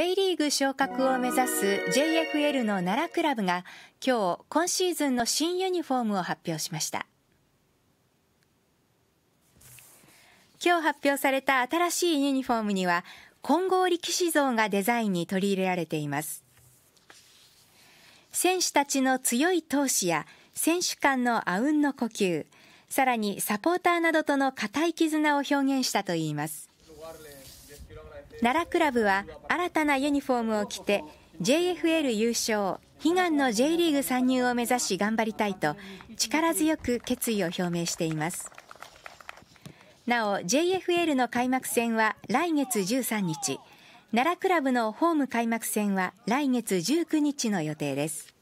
リーグ昇格を目指す JFL の奈良クラブが今日今シーズンの新ユニフォームを発表しました今日発表された新しいユニフォームには金剛力士像がデザインに取り入れられています選手たちの強い闘志や選手間のあうんの呼吸さらにサポーターなどとの固い絆を表現したといいます奈良クラブは新たなユニフォームを着て JFL 優勝悲願の J リーグ参入を目指し頑張りたいと力強く決意を表明していますなお JFL の開幕戦は来月13日奈良クラブのホーム開幕戦は来月19日の予定です